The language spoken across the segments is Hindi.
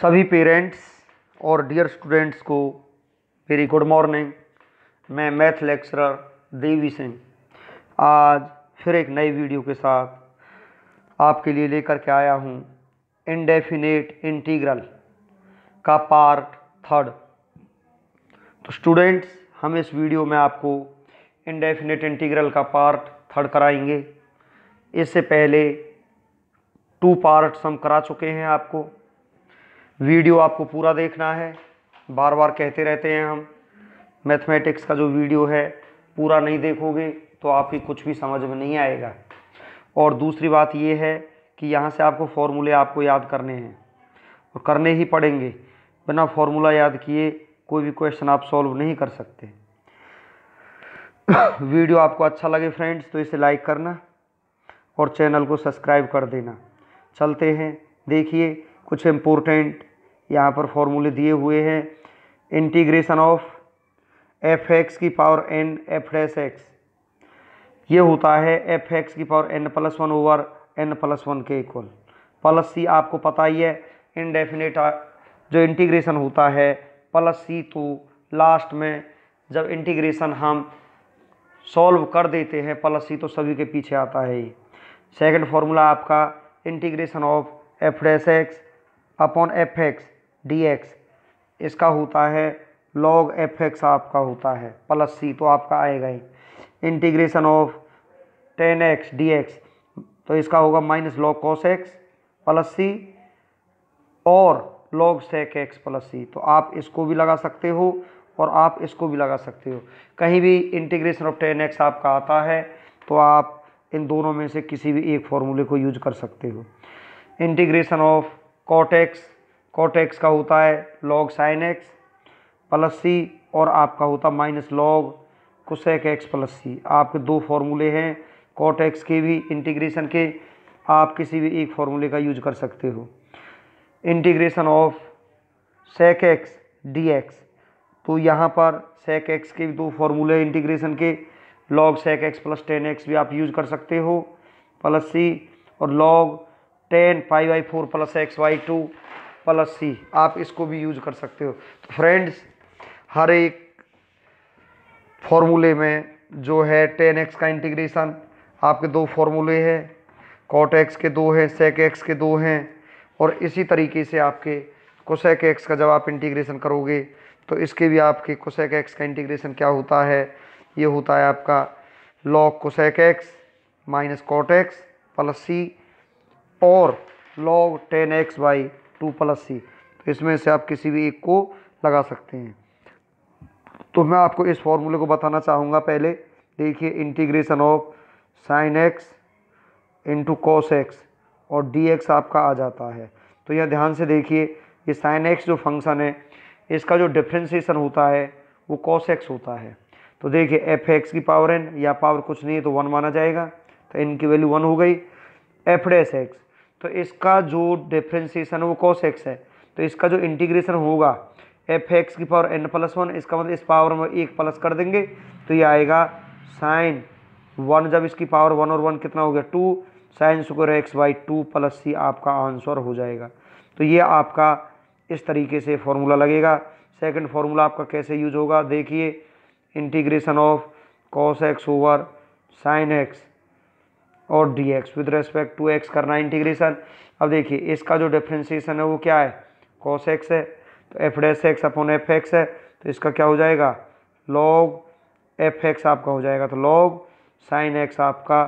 सभी पेरेंट्स और डियर स्टूडेंट्स को मेरी गुड मॉर्निंग मैं मैथ लेक्चरर देवी सिंह आज फिर एक नई वीडियो के साथ आपके लिए लेकर के आया हूँ इनडेफिनेट इंटीग्रल का पार्ट थर्ड तो स्टूडेंट्स हम इस वीडियो में आपको इनडेफिनेट इंटीग्रल का पार्ट थर्ड कराएंगे इससे पहले टू पार्ट्स हम करा चुके हैं आपको वीडियो आपको पूरा देखना है बार बार कहते रहते हैं हम मैथमेटिक्स का जो वीडियो है पूरा नहीं देखोगे तो आपकी कुछ भी समझ में नहीं आएगा और दूसरी बात ये है कि यहाँ से आपको फॉर्मूले आपको याद करने हैं और करने ही पड़ेंगे बिना फॉर्मूला याद किए कोई भी क्वेश्चन आप सॉल्व नहीं कर सकते वीडियो आपको अच्छा लगे फ्रेंड्स तो इसे लाइक करना और चैनल को सब्सक्राइब कर देना चलते हैं देखिए कुछ इम्पोर्टेंट यहाँ पर फॉर्मूले दिए हुए हैं इंटीग्रेशन ऑफ एफ एक्स की power N F dash X ये होता है एफ एक्स की power N plus one over N plus one के इक्वल प्लस सी आपको पता ही है इनडेफिनेट जो इंटीग्रेशन होता है प्लस सी तो लास्ट में जब इंटीग्रेशन हम सॉल्व कर देते हैं प्लस सी तो सभी के पीछे आता है सेकंड सेकेंड फार्मूला आपका integration of F dash X upon F X D x इसका होता है लॉग एफ एक्स आपका होता है प्लस सी तो आपका आएगा ही integration of tan x D x तो इसका होगा minus log cos X plus सी और लॉग सेक एक्स प्लस सी तो आप इसको भी लगा सकते हो और आप इसको भी लगा सकते हो कहीं भी इंटीग्रेशन ऑफ टेन एक्स आपका आता है तो आप इन दोनों में से किसी भी एक फॉर्मूले को यूज कर सकते हो integration of cot X cot X का होता है लॉग साइन एक्स प्लस सी और आपका होता minus log cosec X plus C आपके दो फॉर्मूले हैं कॉट एक्स के भी इंटीग्रेशन के आप किसी भी एक फॉर्मूले का यूज कर सकते हो integration of sec x D x तो यहाँ पर सेक एक्स के दो फॉर्मूले इंटीग्रेशन के log sec x plus tan x भी आप यूज कर सकते हो प्लस सी और log tan five by four plus x by two plus c आप इसको भी यूज कर सकते हो तो फ्रेंड्स हर एक फॉर्मूले में जो है टेन एक्स का इंटीग्रेशन आपके दो फॉर्मूले हैं कॉट एक्स के दो हैं सेक एक्स के दो हैं और इसी तरीके से आपके कोसेक एक्स का जब आप इंटीग्रेशन करोगे तो इसके भी आपके कोसेक एक्स का इंटीग्रेशन क्या होता है ये होता है आपका log cosec x minus cot x plus सी और log tan x by two plus सी तो इसमें से आप किसी भी एक को लगा सकते हैं तो मैं आपको इस फॉर्मूले को बताना चाहूँगा पहले देखिए integration of sine x into cos x और डी एक्स आपका आ जाता है तो यह ध्यान से देखिए ये साइन एक्स जो फंक्शन है इसका जो डिफ्रेंसीसन होता है वो कॉस एक्स होता है तो देखिए एफ एक्स की पावर एन या पावर कुछ नहीं है तो वन माना जाएगा तो एन की वैल्यू वन हो गई एफ डैस एक्स तो इसका जो डिफ्रेंसीसन वो कॉस एक्स है तो इसका जो इंटीग्रेशन होगा एफ एक्स की पावर एन प्लस वन इसका मतलब इस पावर में एक प्लस कर देंगे तो ये आएगा साइन वन जब इसकी पावर वन और वन कितना हो गया two sine square x by two plus सी आपका आंसर हो जाएगा तो ये आपका इस तरीके से फॉर्मूला लगेगा सेकंड फार्मूला आपका कैसे यूज होगा देखिए integration of cos x over sine x और d x with respect to x करना इंटीग्रेशन अब देखिए इसका जो डिफ्रेंसीसन है वो क्या है कॉस एक्स है तो f dash x upon F x है तो इसका क्या हो जाएगा लॉग एफ एक्स आपका हो जाएगा तो लॉग साइन एक्स आपका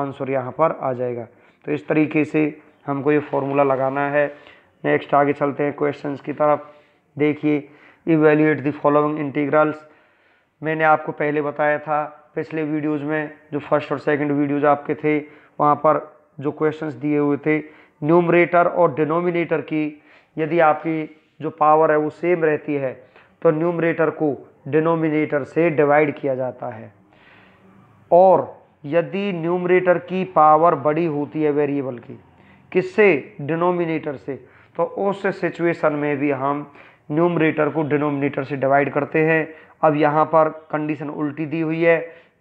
आंसर यहाँ पर आ जाएगा तो इस तरीके से हमको ये फॉर्मूला लगाना है नेक्स्ट आगे चलते हैं क्वेश्चंस की तरफ देखिए इवेल्यूएट द फॉलोइंग इंटीग्रल्स मैंने आपको पहले बताया था पिछले वीडियोस में जो फर्स्ट और सेकंड वीडियोज आपके थे वहाँ पर जो क्वेश्चंस दिए हुए थे न्यूमरेटर और डिनोमिनेटर की यदि आपकी जो पावर है वो सेम रहती है तो न्यूमरेटर को डिनोमिनेटर से डिवाइड किया जाता है और यदि न्यूमरेटर की पावर बड़ी होती है वेरिएबल की किससे डिनोमिनेटर से तो उस सिचुएशन में भी हम न्यूमरेटर को डिनोमिनेटर से डिवाइड करते हैं अब यहाँ पर कंडीशन उल्टी दी हुई है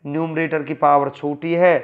न्यूमरेटर की पावर छोटी है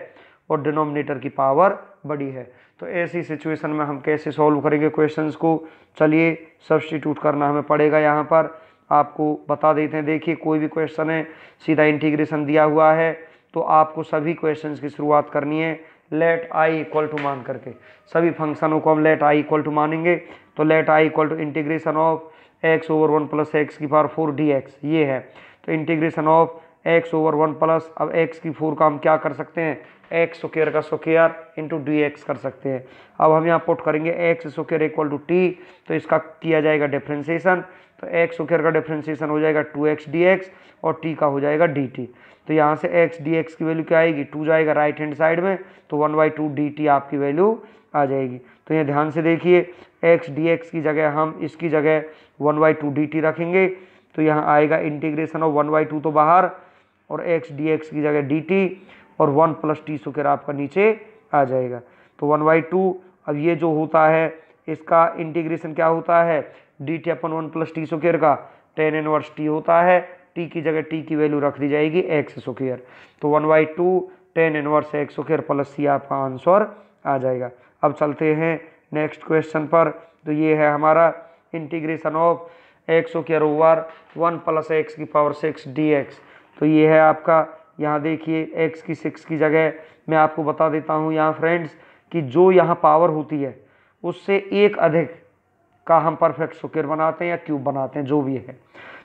और डिनोमिनेटर की पावर बड़ी है तो ऐसी सिचुएशन में हम कैसे सॉल्व करेंगे क्वेश्चंस को चलिए सब्सटीट्यूट करना हमें पड़ेगा यहाँ पर आपको बता देते हैं देखिए कोई भी क्वेश्चन है सीधा इंटीग्रेशन दिया हुआ है तो आपको सभी क्वेश्चंस की शुरुआत करनी है लेट आई इक्वल टू मान करके सभी फंक्शनों को हम लेट आई इक्वल टू मानेंगे तो let I equal to integration of x over one plus x की पावर फोर डी एक्स ये है तो integration of x over one plus अब एक्स की फोर का हम क्या कर सकते हैं एक्स स्क्र का स्क्र इंटू डी एक्स कर सकते हैं अब हम यहाँ पुट करेंगे x square equal to t तो इसका किया जाएगा डिफ्रेंसिएशन तो एक्स स्क्र का डिफ्रेंसिएशन हो जाएगा टू एक्स डी एक्स और टी का हो जाएगा डी टी तो यहाँ से एक्स डी एक्स की वैल्यू क्या आएगी टू जाएगा राइट हैंड साइड में तो one by two d t आपकी वैल्यू आ जाएगी तो ये ध्यान से देखिए एक्स डी एक्स की जगह हम इसकी जगह one by two d t रखेंगे तो यहाँ आएगा integration of one by two तो बाहर और एक्स डी एक्स की जगह डी टी और वन प्लस टी स्क्र आपका नीचे आ जाएगा तो वन बाई टू अब ये जो होता है इसका इंटीग्रेशन क्या होता है d t upon one plus t square का टेन इनवर्स टी होता है टी की जगह टी की वैल्यू रख दी जाएगी एक्स स्क्र तो one by two tan inverse x square plus सी आपका आंसर आ जाएगा अब चलते हैं नेक्स्ट क्वेश्चन पर तो ये है हमारा integration of x square over one plus x की पावर सिक्स डी एक्स तो ये है आपका यहाँ देखिए एक्स की सिक्स की जगह मैं आपको बता देता हूँ यहाँ फ्रेंड्स कि जो यहाँ पावर होती है उससे एक अधिक का हम परफेक्ट सुकेर बनाते हैं या क्यूब बनाते हैं जो भी है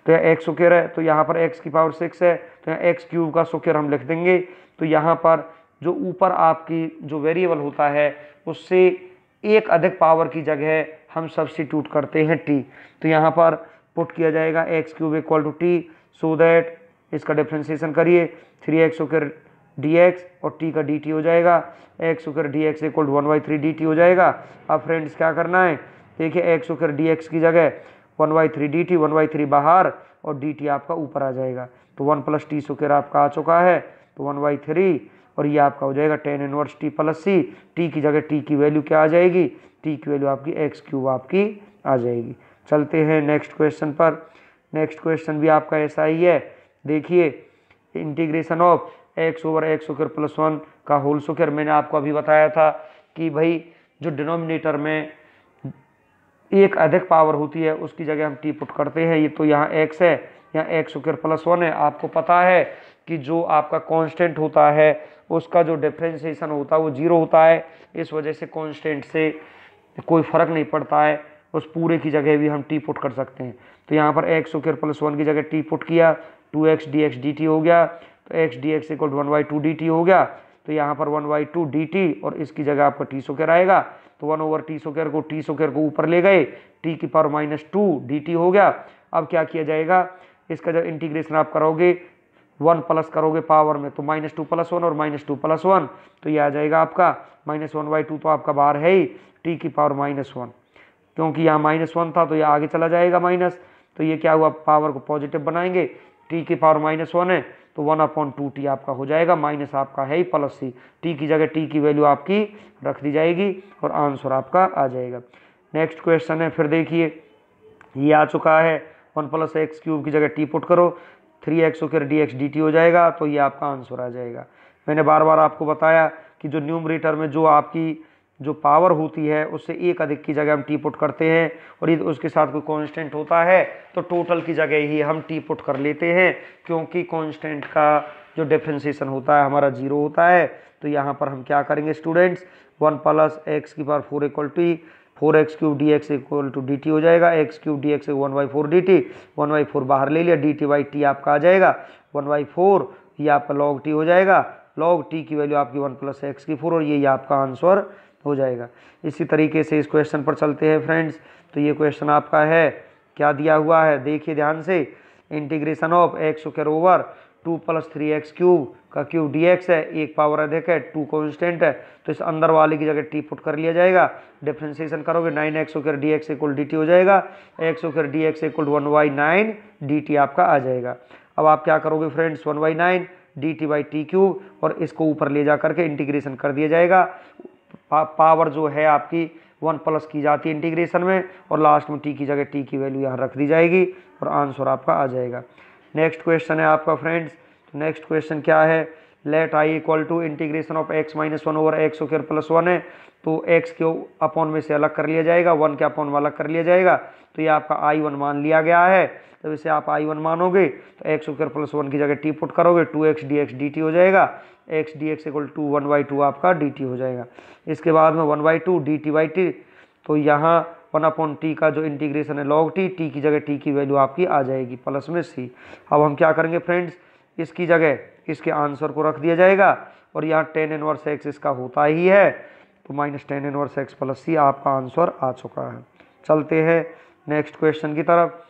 तो यहाँ एक्स सुकेर है तो यहाँ पर एक्स की पावर सिक्स है तो यहाँ एक्स क्यूब का सुकेर हम लिख देंगे तो यहाँ पर जो ऊपर आपकी जो वेरिएबल होता है उससे एक अधिक पावर की जगह हम सब्सिट्यूट करते हैं टी तो यहाँ पर पुट किया जाएगा x cube equal to t so that इसका डिफ्रेंसिएशन करिए थ्री एक्स होकर डी एक्स और टी का डी टी हो जाएगा एक्स होकर d x equal one by three d t हो जाएगा अब फ्रेंड्स क्या करना है देखिए एक्स होकर डी एक्स की जगह one by three d t one by three बाहर और डी टी आपका ऊपर आ जाएगा तो वन प्लस टी सोकेर आपका आ चुका है तो वन बाई थ्री और ये आपका हो जाएगा टेन इनवर्स टी प्लस सी टी की जगह टी की वैल्यू क्या आ जाएगी टी की वैल्यू आपकी एक्स क्यूब आपकी आ जाएगी चलते हैं नेक्स्ट क्वेश्चन पर नेक्स्ट क्वेश्चन भी आपका ऐसा ही है देखिए integration of x over x square plus one का होल स्क्र मैंने आपको अभी बताया था कि भाई जो डिनोमिनेटर में एक अधिक पावर होती है उसकी जगह हम टी पुट करते हैं ये तो यहाँ एक्स है यहाँ एक्स स्क्र प्लस वन है आपको पता है कि जो आपका कांस्टेंट होता है उसका जो डिफ्रेंसिएशन होता है वो जीरो होता है इस वजह से कांस्टेंट से कोई फर्क नहीं पड़ता है उस पूरे की जगह भी हम टी पुट कर सकते हैं तो यहाँ पर एक्स स्क्र प्लस वन की जगह टी पुट किया two x D x d t हो गया तो x D x equal one by two d t हो गया तो यहाँ पर one by two d t और इसकी जगह आपका टी सोकेर आएगा तो वन ओवर टी सोकेयर को टी सोकेर को ऊपर ले गए टी की power minus two d t हो गया अब क्या किया जाएगा इसका जब इंटीग्रेशन आप करोगे वन प्लस करोगे पावर में तो माइनस टू प्लस वन और माइनस टू प्लस वन तो ये आ जाएगा आपका माइनस वन बाई टू तो आपका बाहर है ही टी की पावर माइनस वन क्योंकि यहाँ माइनस वन था तो ये आगे चला जाएगा माइनस तो ये क्या हुआ पावर को पॉजिटिव बनाएंगे टी की पावर माइनस वन है तो वन अपॉन टू टी आपका हो जाएगा माइनस आपका है ही प्लस सी टी की जगह टी की वैल्यू आपकी रख दी जाएगी और आंसर आपका आ जाएगा नेक्स्ट क्वेश्चन है फिर देखिए ये आ चुका है वन प्लस एक्स क्यूब की जगह टी पुट करो थ्री एक्स होकर डी एक्स डी टी हो जाएगा तो ये आपका आंसर आ जाएगा मैंने बार बार आपको बताया कि जो न्यूमरेटर में जो आपकी जो पावर होती है उससे एक अधिक की जगह हम टी पुट करते हैं और यदि उसके साथ कोई कांस्टेंट होता है तो टोटल की जगह ही हम टी पुट कर लेते हैं क्योंकि कांस्टेंट का जो डिफ्रेंसीसन होता है हमारा जीरो होता है तो यहाँ पर हम क्या करेंगे स्टूडेंट्स वन प्लस एक्स की power four equal t four x cube d x equal to d t हो जाएगा x cube d x one by four d t one by four बाहर ले लिया डी टी बाई टी आपका आ जाएगा वन बाई फोर ये आपका लॉग टी हो जाएगा लॉग टी की वैल्यू आपकी वन प्लस एक्स की फोर और ये आपका आंसर हो जाएगा इसी तरीके से इस क्वेश्चन पर चलते हैं फ्रेंड्स तो ये क्वेश्चन आपका है क्या दिया हुआ है देखिए ध्यान से integration of x square over two plus three x cube का क्यूब डी एक्स है एक पावर अधिक है टू कॉन्स्टेंट है तो इस अंदर वाले की जगह टी पुट कर लिया जाएगा डिफ्रेंसिएशन करोगे नाइन एक्स ओकर d x equal d t हो जाएगा एक्स ओकर d x equal one by nine d t आपका आ जाएगा अब आप क्या करोगे friends one by nine d t by t cube और इसको ऊपर ले जा करके इंटीग्रेशन कर दिया जाएगा पा, पावर जो है आपकी वन प्लस की जाती है इंटीग्रेशन में और लास्ट में टी की जगह टी की वैल्यू यहाँ रख दी जाएगी और आंसर आपका आ जाएगा नेक्स्ट क्वेश्चन है आपका फ्रेंड्स तो नेक्स्ट क्वेश्चन क्या है let I equal to integration of x minus one over x square plus one है तो एक्स के अपॉन में से अलग कर लिया जाएगा वन के अपॉन में अलग कर लिया जाएगा तो ये आपका आई वन मान लिया गया है जब इसे आप आई वन मानोगे तो एक्स स्क्र प्लस वन की जगह टी पुट करोगे two x D x d t हो जाएगा x D x equal to one by two आपका डी टी हो जाएगा इसके बाद में one by two d t by t तो यहाँ वन अपॉन टी का जो इंटीग्रेशन है लॉग टी टी की जगह टी की वैल्यू आपकी आ जाएगी प्लस में सी अब हम क्या करेंगे फ्रेंड्स इसकी जगह इसके आंसर को रख दिया जाएगा और यहाँ टेन इनवर्स एक्स इसका होता ही है तो minus tan inverse x plus सी आपका आंसर आ चुका है चलते हैं नेक्स्ट क्वेश्चन की तरफ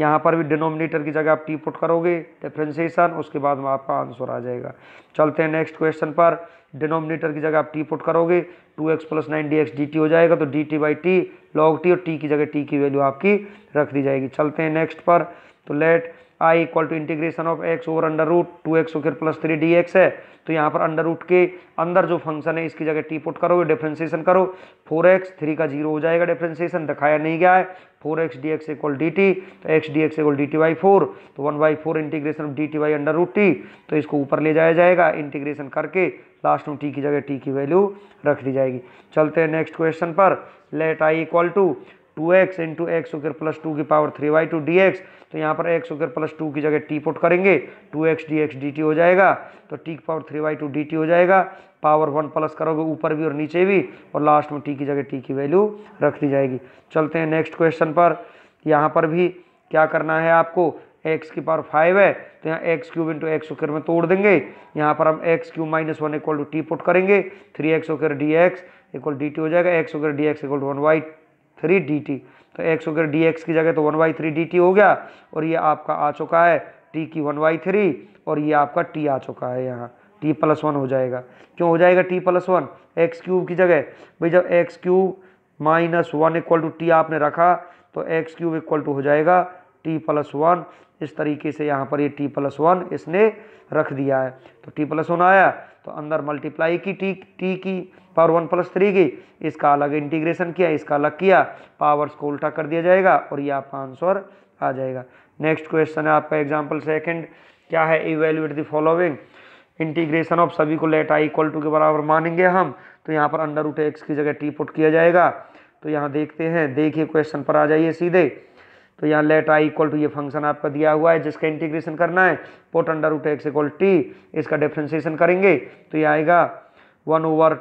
यहाँ पर भी डिनोमिनेटर की जगह आप टी पुट करोगे डिफ्रेंसिएशन उसके बाद में आपका आंसर आ जाएगा चलते हैं नेक्स्ट क्वेश्चन पर डिनोमिनेटर की जगह आप टी पुट करोगे two x plus nine d x d t हो जाएगा तो d t by t log t और टी की जगह टी की वैल्यू आपकी रख दी जाएगी चलते हैं नेक्स्ट पर तो let I equal to integration of x over under root two x होकर प्लस थ्री डी एक्स है तो यहाँ पर अंडर रूट के अंदर जो फंक्शन है इसकी जगह टी पुट करो डिफ्रेंसिएशन करो फोर एक्स थ्री का जीरो हो जाएगा डिफ्रेंसिएशन दिखाया नहीं गया है four x D x equal d t तो x D x equal d t by four तो one by four integration of d t by under root t तो इसको ऊपर ले जाया जाएगा इंटीग्रेशन करके लास्ट में टी की जगह टी की वैल्यू रख दी जाएगी चलते हैं नेक्स्ट क्वेश्चन पर let I equal to two x into x होकर प्लस टू की power three by two d x तो यहाँ पर एक्स होकर प्लस टू की जगह टी पुट करेंगे two x D x d t हो जाएगा तो टी की power three by two d t हो जाएगा पावर वन प्लस करोगे ऊपर भी और नीचे भी और लास्ट में टी की जगह टी की वैल्यू रख दी जाएगी चलते हैं नेक्स्ट क्वेश्चन पर यहाँ पर भी क्या करना है आपको एक्स की पावर फाइव है तो यहाँ एक्स क्यूब इंटू एक्स होकर में तोड़ देंगे यहाँ पर हम x cube minus one equal to t put करेंगे थ्री एक्स होकर d x equal d t हो जाएगा एक्स होकर d x equal to one by three d t तो एक्स हो गया डी एक्स की जगह तो one by three d t हो गया और ये आपका आ चुका है टी की वन बाई थ्री और ये आपका टी आ चुका है यहाँ टी प्लस वन हो जाएगा क्यों हो जाएगा t plus one x cube की जगह भाई जब x cube minus one equal to t आपने रखा तो एक्स क्यूब इक्वल टू हो जाएगा टी प्लस वन इस तरीके से यहाँ पर ये टी प्लस वन इसने रख दिया है तो टी प्लस वन आया तो अंदर मल्टीप्लाई की टी टी की पावर वन प्लस थ्री की इसका अलग इंटीग्रेशन किया इसका अलग किया पावर्स को उल्टा कर दिया जाएगा और यह आपका आंसर आ जाएगा नेक्स्ट क्वेश्चन है आपका एग्जाम्पल सेकेंड क्या है evaluate the following integration of सभी को लेट आई इक्वल टू के बराबर मानेंगे हम तो यहाँ पर अंडर उठे एक्स की जगह टी पुट किया जाएगा तो यहाँ देखते हैं देखिए क्वेश्चन पर आ जाइए सीधे तो यहाँ लेट आई इक्वल टू ये फंक्शन आपका दिया हुआ है जिसका इंटीग्रेशन करना है put under root x equal t इसका डिफ्रेंसिएशन करेंगे तो ये आएगा वन ओवर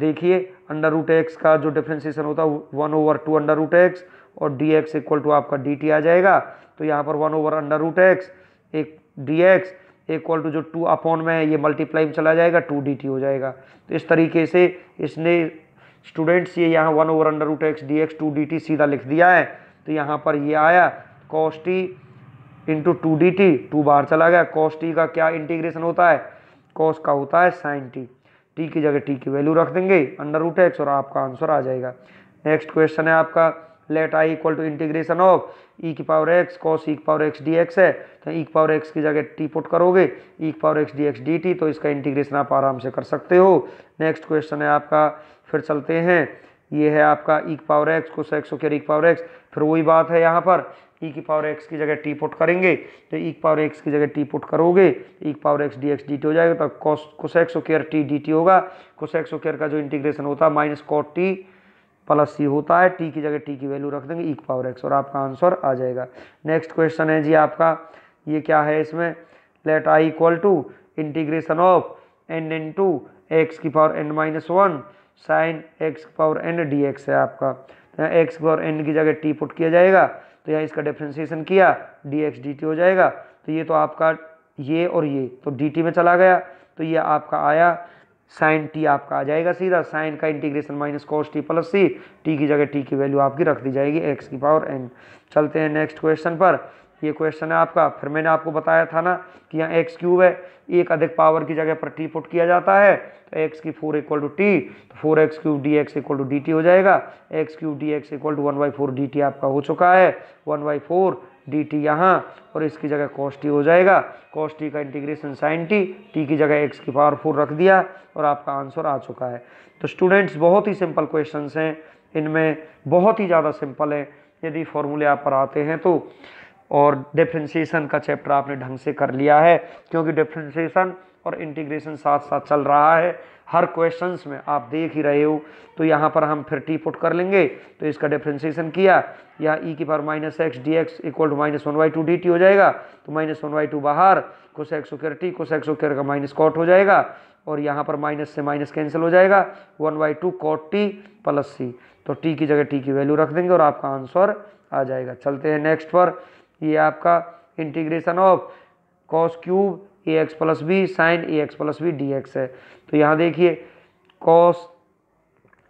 देखिए अंडर रूट एक्स का जो डिफ्रेंसिएशन होता है one over two under root x और डी एक्स इक्वल टू आपका डी टी आ जाएगा तो यहाँ पर one over under root x एक डी एक्स इक्वल टू जो टू अपॉन में है ये मल्टीप्लाई में चला जाएगा टू डी टी हो जाएगा तो इस तरीके से इसने स्टूडेंट्स ये यहाँ one over under root x D x two d t सीधा लिख दिया है तो यहाँ पर ये आया cos t into two d t two बाहर चला गया कॉस टी का क्या इंटीग्रेशन होता है कॉस का होता है साइन टी टी की जगह टी की वैल्यू रख देंगे अंडर रूट एक्स और आपका आंसर आ जाएगा नेक्स्ट क्वेश्चन है आपका let I equal to integration of e की पावर एक्स कॉस ई की पावर एक्स डी एक्स है तो ई की पावर एक्स की जगह टी पुट करोगे ई की power x D x d t तो इसका इंटीग्रेशन आप आराम से कर सकते हो नेक्स्ट क्वेश्चन है आपका फिर चलते हैं ये है आपका ई की पावर एक्स को एक्स हो ई की पावर एक्स फिर वही बात है यहाँ पर ई e की पावर एक्स की जगह टी पुट करेंगे तो ई e की पावर एक्स की जगह टी पुट करोगे ई e की power x D x d t हो जाएगा तब cos cos x square t d t होगा कुस एक्स ओकेयर का जो इंटीग्रेशन होता है minus cot t plus c होता है टी की जगह टी की वैल्यू रख देंगे ई की पावर एक्स और आपका आंसर आ जाएगा नेक्स्ट क्वेश्चन है जी आपका ये क्या है इसमें let I equal to integration of n n two x की power n minus one sine x की पावर एन डी एक्स है आपका तो यहाँ एक्स को और एन की जगह टी पुट किया जाएगा तो यहाँ इसका डिफ्रेंसिएशन किया डी एक्स डी टी हो जाएगा तो ये तो आपका ये और ये तो डी टी में चला गया तो ये आपका आया साइन टी आपका आ जाएगा सीधा साइन का integration minus cos t plus सी टी की जगह टी की वैल्यू आपकी रख दी जाएगी एक्स की पावर एन चलते हैं नेक्स्ट क्वेश्चन पर ये क्वेश्चन है आपका फिर मैंने आपको बताया था ना कि यहाँ एक्स क्यूब है एक अधिक पावर की जगह पर टी पुट किया जाता है तो एक्स की फोर इक्वल टू टी तो four x cube d x equal to d t हो जाएगा x cube d x equal to one by four d t आपका हो चुका है one by four d t यहाँ और इसकी जगह कॉस टी हो जाएगा कॉस टी का इंटीग्रेशन साइन टी टी की जगह एक्स की पावर फोर रख दिया और आपका आंसर आ चुका है तो स्टूडेंट्स बहुत ही सिंपल क्वेश्चन हैं इनमें बहुत ही ज़्यादा सिंपल है यदि फॉर्मूले आप पर आते हैं तो और डिफ्रेंसीसन का चैप्टर आपने ढंग से कर लिया है क्योंकि डिफ्रेंसीसन और इंटीग्रेशन साथ साथ चल रहा है हर क्वेश्चंस में आप देख ही रहे हो तो यहाँ पर हम फिर टी पुट कर लेंगे तो इसका डिफ्रेंसीसन किया या ई e की power minus x D x equal to minus one by two d t हो जाएगा तो माइनस वन बाई टू बाहर कुछ एक्स केयर टी कुछ एक्स ओकेर का माइनस कॉट हो जाएगा और यहाँ पर माइनस से माइनस कैंसिल हो जाएगा one by two cot t plus सी तो टी की जगह टी की वैल्यू रख देंगे और आपका आंसर आ जाएगा चलते हैं नेक्स्ट पर ये आपका integration of cos cube a x plus b sine a x plus b d x है तो यहाँ देखिए cos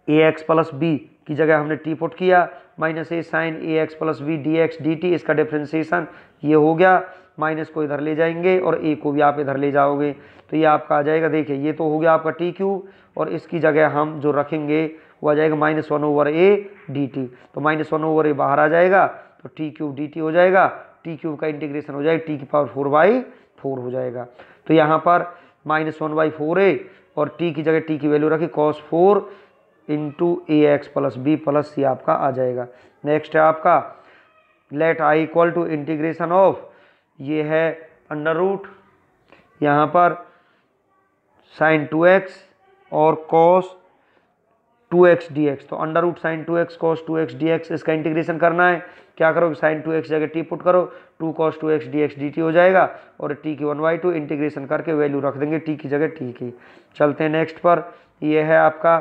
a x plus b की जगह हमने टी पुट किया minus a sine a x plus b d x d t इसका डिफ्रेंसिएशन ये हो गया माइनस को इधर ले जाएंगे और ए को भी आप इधर ले जाओगे तो ये आपका आ जाएगा देखिए ये तो हो गया आपका टी क्यूब और इसकी जगह हम जो रखेंगे वो आ जाएगा minus one over a d t तो माइनस वन ओवर ए बाहर आ जाएगा तो टी क्यूब डी टी हो जाएगा टी क्यूब का इंटीग्रेशन हो जाएगा टी की पावर फोर बाई फोर हो जाएगा तो यहाँ पर minus one by four a और टी की जगह टी की वैल्यू रखी cos four into a x plus b plus सी आपका आ जाएगा नेक्स्ट है आपका let I equal to integration of ये है अंडर रूट यहाँ पर साइन टू एक्स और cos two x D x तो under root sine two x cos two x D x इसका इंटीग्रेशन करना है क्या करोगे साइन टू एक्स जगह टी पुट करो two cos two x D x d t हो जाएगा और टी की वन बाई टू इंटीग्रेशन करके वैल्यू रख देंगे टी की जगह टी की चलते हैं नेक्स्ट पर ये है आपका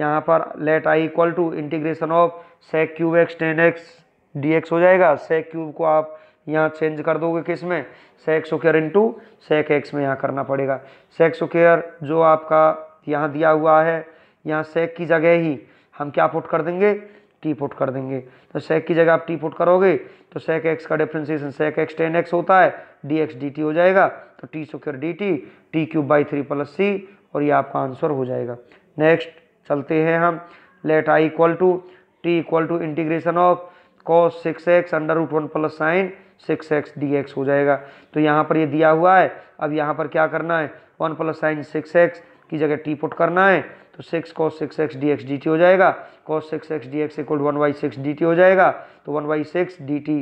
यहाँ पर let I equal to integration of sec cube x tan x D x हो जाएगा सेक क्यूब को आप यहाँ चेंज कर दोगे किस में sec square into sec x में यहाँ करना पड़ेगा सेक स्क्र जो आपका यहाँ दिया हुआ है यहाँ सेक की जगह ही हम क्या पुट कर देंगे टी पुट कर देंगे तो सेक की जगह आप टी पुट करोगे तो सेक एक्स का differentiation sec x tan x होता है डी एक्स डी टी हो जाएगा तो t square d t t cube by three plus सी और ये आपका आंसर हो जाएगा नेक्स्ट चलते हैं हम let I equal to t equal to integration of cos six x under root one plus sine six x D x हो जाएगा तो यहाँ पर ये दिया हुआ है अब यहाँ पर क्या करना है one plus sine six x की जगह टी पुट करना है तो six cos six x D x d t हो जाएगा cos six x D x equal one by six d t हो जाएगा तो one by six d t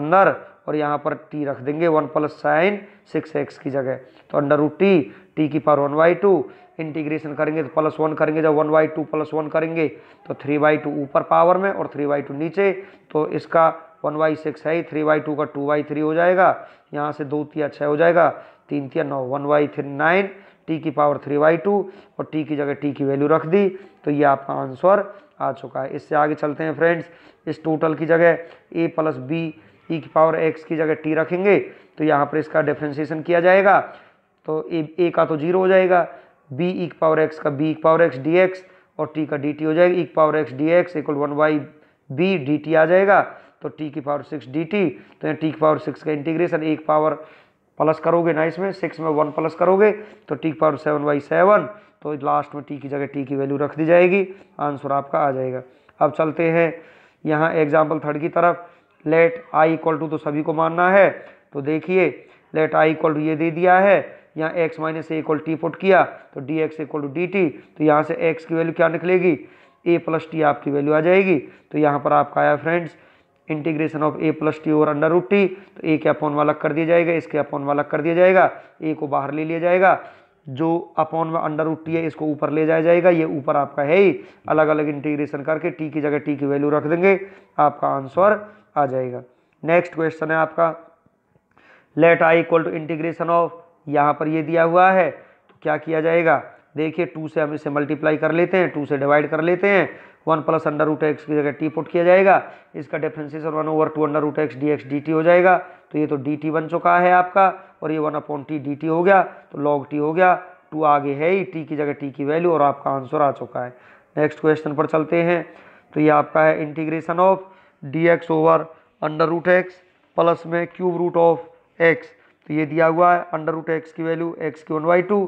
अंदर और यहाँ पर टी रख देंगे one plus sine six x की जगह तो अंडर रूट टी टी की power one by two integration करेंगे तो प्लस वन करेंगे जब one by two plus one करेंगे तो थ्री बाई टू ऊपर पावर में और थ्री बाई टू नीचे तो इसका वन बाई सिक्स है ही थ्री बाई टू का टू बाई थ्री हो जाएगा यहाँ से दो तिया छः हो जाएगा तीन तिया नौ one by three nine t की पावर थ्री बाई टू और टी की जगह टी की वैल्यू रख दी तो ये आपका आंसर आ चुका है इससे आगे चलते हैं फ्रेंड्स इस टोटल की जगह ए प्लस बी ई की पावर एक्स की जगह टी रखेंगे तो यहाँ पर इसका डिफ्रेंसिएशन किया जाएगा तो ए ए का तो जीरो हो जाएगा बी ई e की पावर एक्स का बी e की पावर एक्स डी एक्स और टी का डी टी हो जाएगा ई e की power x D x equal one by b d t आ जाएगा तो टी की पावर सिक्स डी टी तो यहाँ टी की पावर सिक्स का इंटीग्रेशन एक पावर प्लस करोगे ना इसमें सिक्स में वन प्लस करोगे तो t power seven by seven तो लास्ट में टी की जगह टी की वैल्यू रख दी जाएगी आंसर आपका आ जाएगा अब चलते हैं यहाँ एग्जाम्पल थर्ड की तरफ लेट आई इक्वल टू तो सभी को मानना है तो देखिए लेट आई इक्वल टू ये दे दिया है यहाँ x minus a equal t put किया तो d x equal to d t तो यहाँ से एक्स की वैल्यू क्या निकलेगी ए प्लस टी आपकी वैल्यू आ जाएगी तो यहाँ पर आपका आया friends integration of a plus t over under root t तो ए के अपॉन वाला कर दिया जाएगा इसके अपॉन वाला कर दिया जाएगा ए को बाहर ले लिया जाएगा जो अपॉन व अंडर रूट टी है इसको ऊपर ले जाया जाएगा ये ऊपर आपका है ही अलग अलग इंटीग्रेशन करके टी की जगह टी की वैल्यू रख देंगे आपका आंसर आ जाएगा नेक्स्ट क्वेश्चन है आपका let I equal to integration of यहाँ पर ये दिया हुआ है तो क्या किया जाएगा देखिए टू से हम इसे मल्टीप्लाई कर लेते हैं टू से डिवाइड कर लेते हैं one plus under root x की जगह टी पुट किया जाएगा इसका differentiation one over two under root x D x d t हो जाएगा तो ये तो डी टी बन चुका है आपका और ये one upon t d t हो गया तो लॉग टी हो गया टू आगे है ही टी की जगह टी की वैल्यू और आपका आंसर आ चुका है नेक्स्ट क्वेश्चन पर चलते हैं तो ये आपका है integration of d x over under root x plus में क्यूब रूट ऑफ एक्स तो ये दिया हुआ है अंडर रूट एक्स की वैल्यू एक्स की वन वाई टू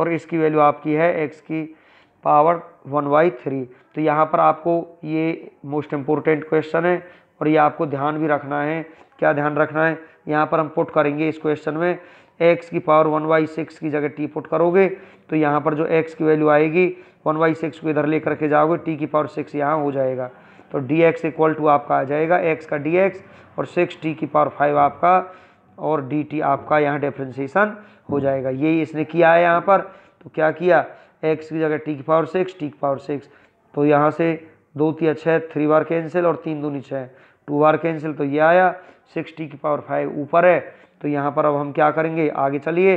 और इसकी वैल्यू आपकी है एक्स की पावर वन वाई थ्री तो यहाँ पर आपको ये मोस्ट इम्पोर्टेंट क्वेश्चन है और ये आपको ध्यान भी रखना है क्या ध्यान रखना है यहाँ पर हम पुट करेंगे इस क्वेश्चन में एक्स की पावर वन वाई सिक्स की जगह टी पुट करोगे तो यहाँ पर जो एक्स की वैल्यू आएगी वन वाई सिक्स को इधर ले करके जाओगे टी की पावर सिक्स यहाँ हो जाएगा तो डी एक्स इक्वल टू आपका आ जाएगा एक्स का डी एक्स और सिक्स टी की पावर फाइव आपका और dt आपका यहाँ डिफ्रेंसीसन हो जाएगा यही इसने किया है यहाँ पर तो क्या किया x की जगह t की पावर सिक्स t की पावर सिक्स तो यहाँ से दो तीन छः थ्री बार कैंसिल और तीन दो नीचे टू बार कैंसिल तो ये आया सिक्स टी की पावर फाइव ऊपर है तो यहाँ पर अब हम क्या करेंगे आगे चलिए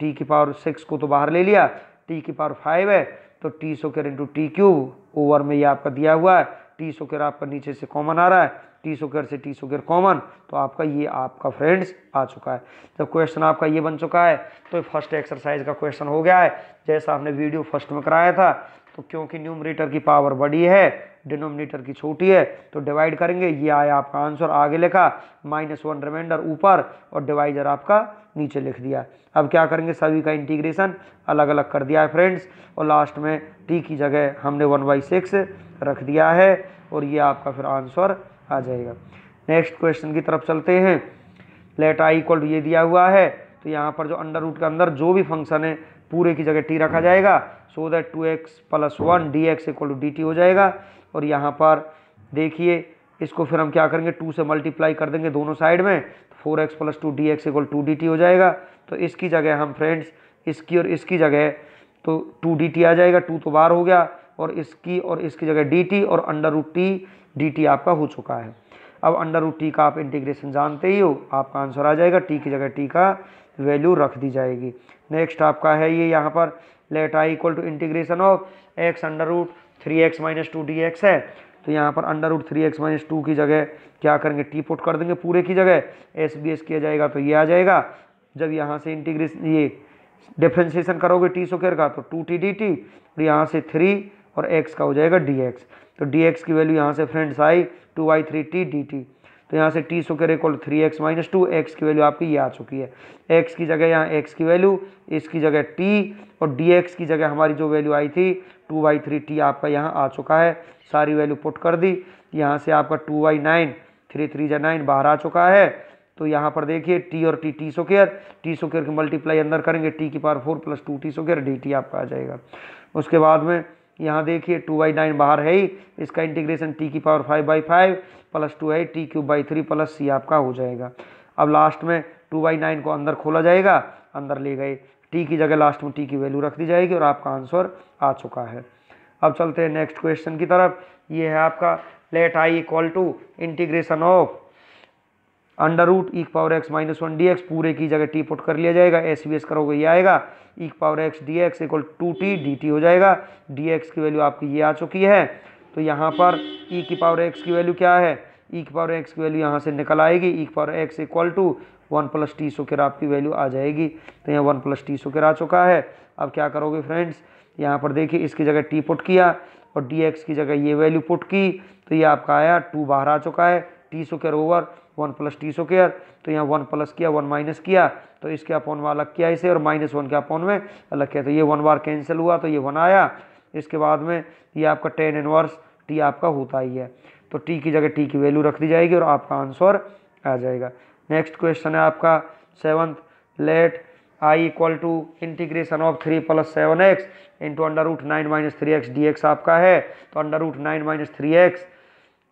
टी की पावर सिक्स को तो बाहर ले लिया टी की पावर फाइव है तो t so into t cube over में ये आपका दिया हुआ है टी सो आपका नीचे से कॉमन आ रहा है टी सुगर से टी सुगर कॉमन तो आपका ये आपका फ्रेंड्स आ चुका है जब क्वेश्चन आपका ये बन चुका है तो फर्स्ट एक्सरसाइज का क्वेश्चन हो गया है जैसा आपने वीडियो फर्स्ट में कराया था तो क्योंकि न्यूमरेटर की पावर बड़ी है डिनोमिनेटर की छोटी है तो डिवाइड करेंगे ये आया आपका आंसर आगे लिखा माइनस वन रिमाइंडर ऊपर और डिवाइजर आपका नीचे लिख दिया अब क्या करेंगे सभी का इंटीग्रेशन अलग अलग कर दिया है फ्रेंड्स और लास्ट में टी की जगह हमने वन बाई सिक्स रख दिया है और ये आपका फिर आंसर आ जाएगा नेक्स्ट क्वेश्चन की तरफ चलते हैं लेट आई इक्वल टू ये दिया हुआ है तो यहाँ पर जो अंडर रूट के अंदर जो भी फंक्शन है पूरे की जगह टी रखा जाएगा so that two x plus one d x equal to d t हो जाएगा और यहाँ पर देखिए इसको फिर हम क्या करेंगे टू से मल्टीप्लाई कर देंगे दोनों साइड में तो four x plus two d x equal to d t हो जाएगा तो इसकी जगह हम फ्रेंड्स इसकी और इसकी जगह तो टू डी टी आ जाएगा टू तो बार हो गया और इसकी और इसकी जगह डी टी और अंडर रूट टी डी आपका हो चुका है अब अंडर रूट टी का आप इंटीग्रेशन जानते ही हो आपका आंसर आ जाएगा टी की जगह टी का वैल्यू रख दी जाएगी नेक्स्ट आपका है ये यहाँ पर let I equal to integration of x under root three x minus two d x है तो यहाँ पर under root three x minus two की जगह क्या करेंगे टी पुट कर देंगे पूरे की जगह एस बी एस किया जाएगा तो ये आ जाएगा जब यहाँ से इंटीग्रेशन ये डिफ्रेंशिएशन करोगे टी सोकेर का तो टू टी डी टी और यहाँ से थ्री और एक्स का हो जाएगा डी एक्स तो डी एक्स की वैल्यू यहाँ से friends I two by three t d t तो यहाँ से t square equal three x minus two x की वैल्यू आपकी ये आ चुकी है एक्स की जगह यहाँ एक्स की वैल्यू इसकी जगह टी और डी एक्स की जगह हमारी जो वैल्यू आई थी टू वाई थ्री टी आपका यहाँ आ चुका है सारी वैल्यू पुट कर दी यहाँ से आपका two by nine three three या नाइन बाहर आ चुका है तो यहाँ पर देखिए टी और t t square t square की मल्टीप्लाई अंदर करेंगे टी की power four plus two t square d t आपका आ जाएगा उसके बाद में यहाँ देखिए टू बाई नाइन बाहर है ही इसका इंटीग्रेशन टी की power five by five plus two है t cube by three plus सी आपका हो जाएगा अब लास्ट में टू बाई नाइन को अंदर खोला जाएगा अंदर ले गए टी की जगह लास्ट में टी की वैल्यू रख दी जाएगी और आपका आंसर आ चुका है अब चलते हैं नेक्स्ट क्वेश्चन की तरफ ये है आपका let I equal to integration of under root e e power x minus one d x पूरे की जगह टी पुट कर लिया जाएगा एस वी एस करोगे ये आएगा e e power x D x equal to t d t हो जाएगा डी एक्स की वैल्यू आपकी ये आ चुकी है तो यहाँ पर ई e की पावर एक्स की वैल्यू क्या है ई की पावर एक्स की वैल्यू यहाँ से निकल आएगी e power x equal to one plus t square आपकी वैल्यू आ जाएगी तो यहाँ वन प्लस टी सुकेर आ चुका है अब क्या करोगे फ्रेंड्स यहाँ पर देखिए इसकी जगह टी पुट किया और डी एक्स की जगह ये वैल्यू पुट की तो ये आपका आया टू बाहर आ चुका है t square over one plus t square तो यहाँ वन प्लस किया वन माइनस किया तो इसके अपॉन में अलग किया इसे और माइनस वन के अपॉन में अलग किया तो ये वन बार कैंसिल हुआ तो ये वन आया इसके बाद में ये आपका टेन इनवर्स टी आपका होता ही है तो टी की जगह टी की वैल्यू रख दी जाएगी और आपका आंसर आ जाएगा नेक्स्ट क्वेश्चन है आपका seventh let I equal to integration of three plus seven x into under root nine minus three x D x आपका है तो under root nine minus three x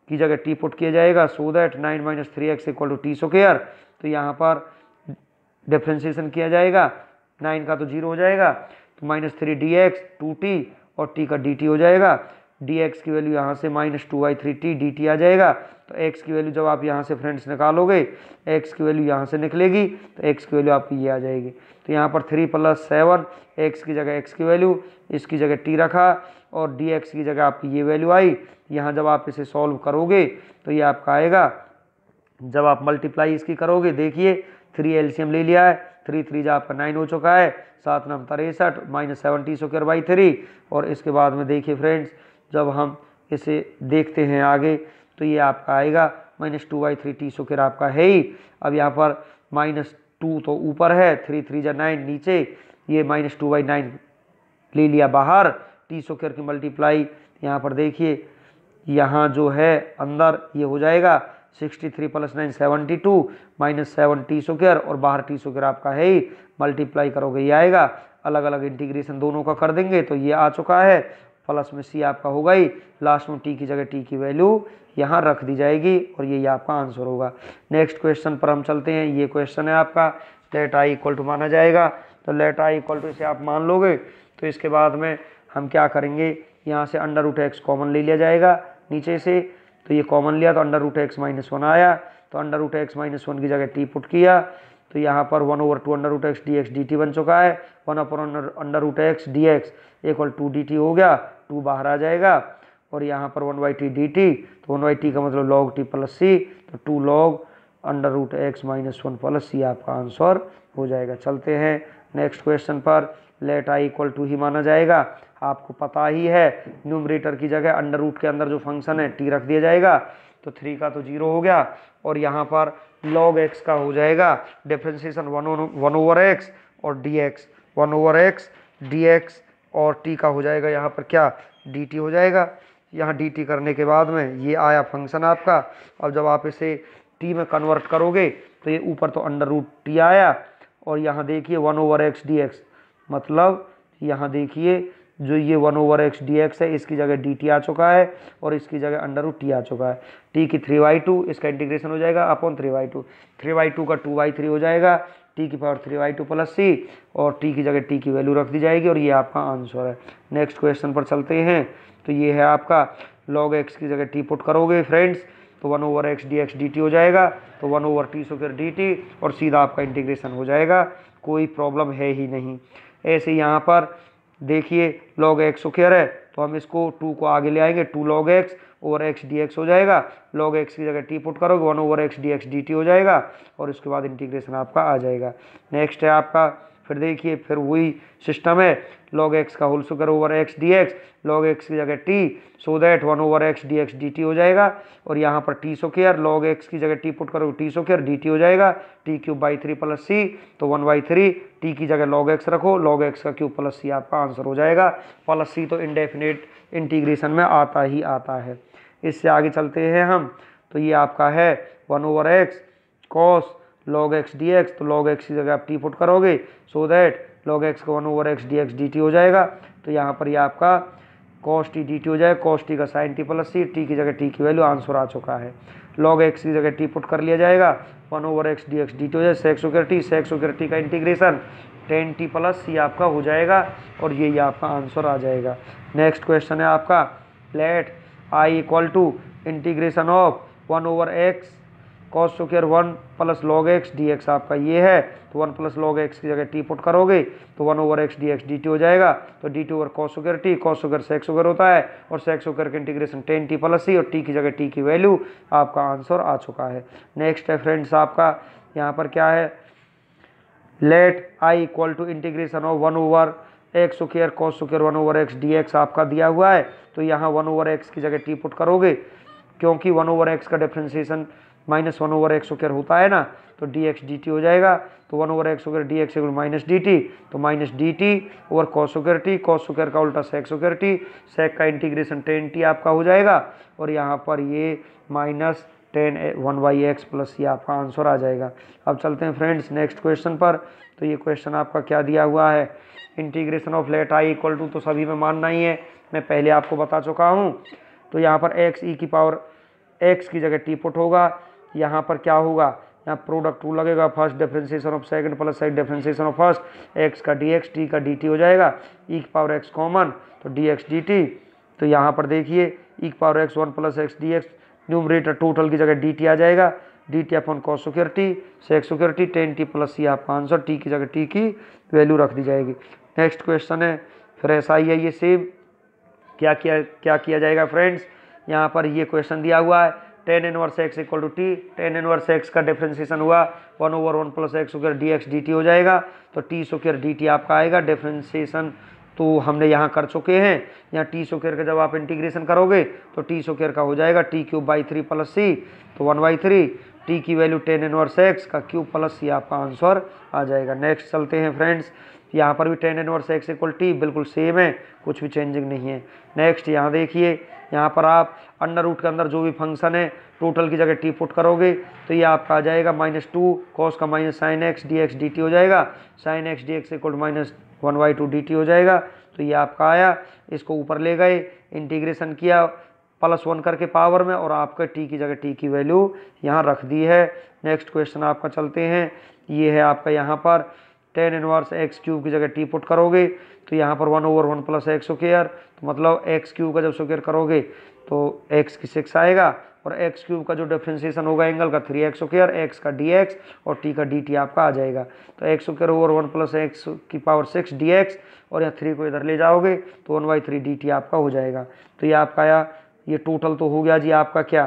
की जगह टी पुट किया जाएगा so that nine minus three x equal to t so तो यहाँ पर डिफ्रेंसिएशन किया जाएगा नाइन का तो जीरो हो जाएगा तो minus three d x to t और टी का डी टी हो जाएगा डी एक्स की वैल्यू यहाँ से minus two by three t d t आ जाएगा तो एक्स की वैल्यू जब आप यहाँ से फ्रेंड्स निकालोगे एक्स की वैल्यू यहाँ से निकलेगी तो एक्स की वैल्यू आपकी ये आ जाएगी तो यहाँ पर थ्री प्लस सेवन एक्स की जगह एक्स की वैल्यू इसकी जगह टी रखा और डी एक्स की जगह आपकी ये वैल्यू आई यहाँ जब आप इसे सॉल्व करोगे तो ये आपका आएगा जब आप मल्टीप्लाई इसकी करोगे देखिए थ्री एलसीएम ले लिया है थ्री थ्री जो आपका नाइन हो चुका है सात नाम तिरसठ minus seventy so by three और इसके बाद में देखिए फ्रेंड्स जब हम इसे देखते हैं आगे तो ये आपका आएगा minus two by three t square आपका है ही अब यहाँ पर माइनस टू तो ऊपर है थ्री थ्री या नाइन नीचे ये माइनस टू बाई नाइन ले लिया बाहर टी सोकेर की मल्टीप्लाई यहाँ पर देखिए यहाँ जो है अंदर ये हो जाएगा sixty three plus nine seventy two minus seven t square और बाहर टी स्क्र आपका है ही मल्टीप्लाई करोगे ये आएगा अलग अलग इंटीग्रेशन दोनों का कर देंगे तो ये आ चुका है प्लस में सी आपका हो गई लास्ट में टी की जगह टी की वैल्यू यहाँ रख दी जाएगी और ये आपका आंसर होगा नेक्स्ट क्वेश्चन पर हम चलते हैं ये क्वेश्चन है आपका लेट आई इक्वल टू माना जाएगा तो लेट आई इक्वल टू इसे आप मान लोगे तो इसके बाद में हम क्या करेंगे यहाँ से अंडर रूट एक्स कॉमन ले लिया जाएगा नीचे से तो ये कॉमन लिया तो under root x minus one आया तो under root x minus one की जगह टी पुट किया तो यहाँ पर one over two under root x D x d t बन चुका है one upon under root x D x equal to d t हो गया टू बाहर आ जाएगा और यहाँ पर one by t d t तो वन बाई टी का मतलब लॉग टी प्लस सी तो two log under root x minus one plus सी आपका आंसर हो जाएगा चलते हैं नेक्स्ट क्वेश्चन पर लेट आई इक्वल टू ही माना जाएगा आपको पता ही है न्यूमरेटर की जगह अंडर रूट के अंदर जो फंक्शन है टी रख दिया जाएगा तो थ्री का तो जीरो हो गया और यहाँ पर लॉग एक्स का हो जाएगा differentiation one one over x और d x one over x D x और टी का हो जाएगा यहाँ पर क्या डी टी हो जाएगा यहाँ डी टी करने के बाद में ये आया फंक्शन आपका अब जब आप इसे टी में कन्वर्ट करोगे तो ये ऊपर तो अंडर रूट टी आया और यहाँ देखिए one over x D x मतलब यहाँ देखिए जो ये one over x D x है इसकी जगह डी टी आ चुका है और इसकी जगह अंडर रूट टी आ चुका है टी की थ्री वाई टू इसका इंटीग्रेशन हो जाएगा upon three by two three by two का टू वाई थ्री हो जाएगा टी की power three by two plus सी और टी की जगह टी की वैल्यू रख दी जाएगी और ये आपका आंसर है नेक्स्ट क्वेश्चन पर चलते हैं तो ये है आपका लॉग एक्स की जगह टी पुट करोगे फ्रेंड्स तो one over x D x d t हो जाएगा तो वन ओवर टी फिर डी टी और सीधा आपका इंटीग्रेशन हो जाएगा कोई प्रॉब्लम है ही नहीं ऐसे यहाँ पर देखिए लॉग एक्स क्या है तो हम इसको टू को आगे ले आएंगे two log x over x D x हो जाएगा लॉग एक्स की जगह टी पुट करोगे one over x D x d t हो जाएगा और उसके बाद इंटीग्रेशन आपका आ जाएगा नेक्स्ट है आपका फिर देखिए फिर वही सिस्टम है लॉग एक्स का whole square over x D x log x की जगह t so that one over x D x d t हो जाएगा और यहाँ पर t square log x की जगह टी पुट करो t square d t हो जाएगा t cube by three plus सी तो वन बाई थ्री टी की जगह लॉग एक्स रखो लॉग एक्स का क्यूब प्लस सी आपका आंसर हो जाएगा प्लस सी तो इंडेफिनेट इंटीग्रेशन में आता ही आता है इससे आगे चलते हैं हम तो ये आपका है one over x cos log x D x तो लॉग एक्स की जगह आप टी पुट करोगे सो दैट लॉग एक्स का one over x D x d t हो जाएगा तो यहाँ पर ये आपका कॉस टी डी टी हो जाएगा कॉस टी का साइन टी प्लस सी टी की जगह टी की वैल्यू आंसर आ चुका है लॉग एक्स की जगह टी पुट कर लिया जाएगा one over x D x d t हो जाएगा sec okay t sec okay t का इंटीग्रेशन टेन टी प्लस सी आपका हो जाएगा और ये आपका आंसर आ जाएगा नेक्स्ट क्वेश्चन है आपका let I equal to integration of one over x cos square one plus log x D x आपका ये है तो वन प्लस लॉग एक्स की जगह टी पुट करोगे तो one over x D x d t हो जाएगा तो d t over cos square t cos square sec square होता है और सेक्स स्क्र का इंटीग्रेशन टेन टी प्लस सी और टी की जगह टी की वैल्यू आपका आंसर आ चुका है नेक्स्ट है फ्रेंड्स आपका यहाँ पर क्या है let I equal to integration of one over x square cos square one over x D x आपका दिया हुआ है तो यहाँ वन ओवर एक्स की जगह टी पुट करोगे क्योंकि वन ओवर एक्स का differentiation minus one over x square होता है ना तो डी एक्स डी टी हो जाएगा तो one over x square d x minus d t तो minus d t over cos square t cos square का उल्टा सेक स्क्र टी सेक का इंटीग्रेशन टेन टी आपका हो जाएगा और यहाँ पर ये minus tan one by x plus ये आपका आंसर आ जाएगा अब चलते हैं फ्रेंड्स नेक्स्ट क्वेश्चन पर तो ये क्वेश्चन आपका क्या दिया हुआ है integration of let I equal to तो सभी में मानना ही है मैं पहले आपको बता चुका हूँ तो यहाँ पर एक्स ई e की पावर एक्स की जगह टी पुट होगा यहाँ पर क्या होगा यहाँ प्रोडक्ट टू लगेगा first differentiation of second plus second differentiation of first x का डी एक्स टी का डी टी हो जाएगा ई e की पावर एक्स कॉमन तो डी एक्स डी टी तो यहाँ पर देखिए ई e की power x one plus x D x numerator total की जगह डी टी आ जाएगा d t upon cos security sec security tan t plus आप पाँच सौ टी की जगह टी की वैल्यू रख दी जाएगी नेक्स्ट क्वेश्चन है फिर ऐसा ही है ये सेम क्या किया क्या किया जाएगा फ्रेंड्स यहाँ पर ये क्वेश्चन दिया हुआ है tan inverse x equal to t tan inverse x का डिफ्रेंसिएशन हुआ one over one plus x square d x d t हो जाएगा तो टी स्क्र डी टी आपका आएगा डिफ्रेंसिएशन तो हमने यहाँ कर चुके हैं यहाँ टी स्क्र का जब आप इंटीग्रेशन करोगे तो टी स्क्र का हो जाएगा t cube by three plus सी तो वन बाई थ्री टी की वैल्यू टेन इनवर्स एक्स का क्यूब प्लस सी आपका आंसर आ जाएगा नेक्स्ट चलते हैं फ्रेंड्स यहाँ पर भी tan inverse x equal t बिल्कुल सेम है कुछ भी चेंजिंग नहीं है नेक्स्ट यहाँ देखिए यहाँ पर आप अंडर रूट के अंदर जो भी फंक्शन है टोटल की जगह टी पुट करोगे तो ये आपका आ जाएगा माइनस टू कॉस का minus sign x D x d t हो जाएगा sin x D x equal minus one by two d t हो जाएगा तो ये आपका आया इसको ऊपर ले गए इंटीग्रेशन किया प्लस वन करके पावर में और आपका टी की जगह टी की वैल्यू यहाँ रख दी है नेक्स्ट क्वेश्चन आपका चलते हैं ये है आपका यहाँ पर टेन इनवर्स एक्स क्यूब की जगह टी पुट करोगे तो यहाँ पर one over one plus x square तो मतलब एक्स क्यूब का जब स्क्र करोगे तो एक्स की सिक्स आएगा और एक्स क्यूब का जो डिफ्रेंसिएशन होगा एंगल का थ्री एक्स स्क्र एक्स का डी एक्स और टी का डी टी आपका आ जाएगा तो x square over one plus x की पावर सिक्स डी एक्स और यहाँ थ्री को इधर ले जाओगे तो one by three d t आपका हो जाएगा तो ये आपका आया ये टोटल तो हो गया जी आपका क्या